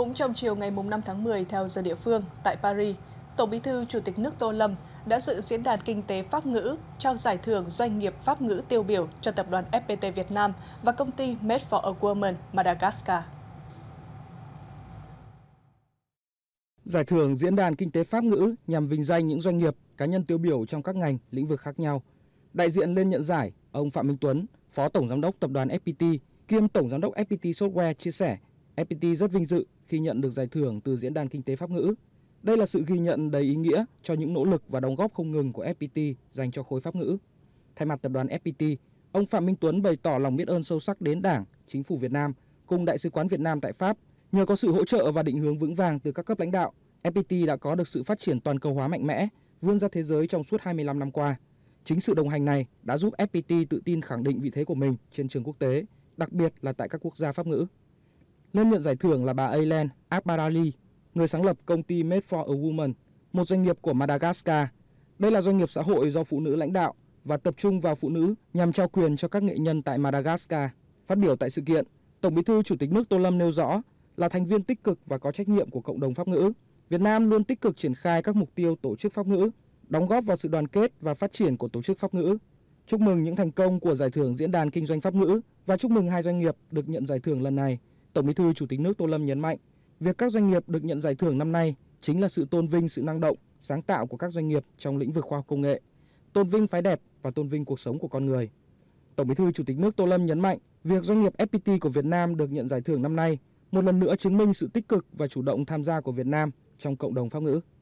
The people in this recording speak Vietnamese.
Cũng trong chiều ngày 5 tháng 10 theo giờ địa phương, tại Paris, Tổng bí thư Chủ tịch nước Tô Lâm đã dự diễn đàn kinh tế Pháp ngữ trao giải thưởng doanh nghiệp Pháp ngữ tiêu biểu cho tập đoàn FPT Việt Nam và công ty Made for a Woman Madagascar. Giải thưởng Diễn đàn Kinh tế Pháp ngữ nhằm vinh danh những doanh nghiệp, cá nhân tiêu biểu trong các ngành, lĩnh vực khác nhau. Đại diện lên nhận giải, ông Phạm Minh Tuấn, Phó Tổng Giám đốc Tập đoàn FPT, kiêm Tổng Giám đốc FPT Software chia sẻ FPT rất vinh dự khi nhận được giải thưởng từ Diễn đàn Kinh tế Pháp ngữ. Đây là sự ghi nhận đầy ý nghĩa cho những nỗ lực và đóng góp không ngừng của FPT dành cho khối Pháp ngữ. Thay mặt tập đoàn FPT, ông Phạm Minh Tuấn bày tỏ lòng biết ơn sâu sắc đến Đảng, Chính phủ Việt Nam cùng Đại sứ quán Việt Nam tại Pháp. Nhờ có sự hỗ trợ và định hướng vững vàng từ các cấp lãnh đạo, FPT đã có được sự phát triển toàn cầu hóa mạnh mẽ, vươn ra thế giới trong suốt 25 năm qua. Chính sự đồng hành này đã giúp FPT tự tin khẳng định vị thế của mình trên trường quốc tế, đặc biệt là tại các quốc gia pháp ngữ. Lên nhận giải thưởng là bà Aylen Akbarali, người sáng lập công ty Made for a Woman, một doanh nghiệp của Madagascar. Đây là doanh nghiệp xã hội do phụ nữ lãnh đạo và tập trung vào phụ nữ nhằm trao quyền cho các nghệ nhân tại Madagascar. Phát biểu tại sự kiện, Tổng Bí thư Chủ tịch nước Tô Lâm nêu rõ là thành viên tích cực và có trách nhiệm của cộng đồng pháp ngữ. Việt Nam luôn tích cực triển khai các mục tiêu tổ chức pháp ngữ, đóng góp vào sự đoàn kết và phát triển của tổ chức pháp ngữ. Chúc mừng những thành công của giải thưởng diễn đàn kinh doanh pháp ngữ và chúc mừng hai doanh nghiệp được nhận giải thưởng lần này. Tổng Bí thư Chủ tịch nước Tô Lâm nhấn mạnh, việc các doanh nghiệp được nhận giải thưởng năm nay chính là sự tôn vinh sự năng động, sáng tạo của các doanh nghiệp trong lĩnh vực khoa học công nghệ, tôn vinh phái đẹp và tôn vinh cuộc sống của con người. Tổng Bí thư Chủ tịch nước Tô Lâm nhấn mạnh, việc doanh nghiệp FPT của Việt Nam được nhận giải thưởng năm nay một lần nữa chứng minh sự tích cực và chủ động tham gia của Việt Nam trong cộng đồng pháp ngữ.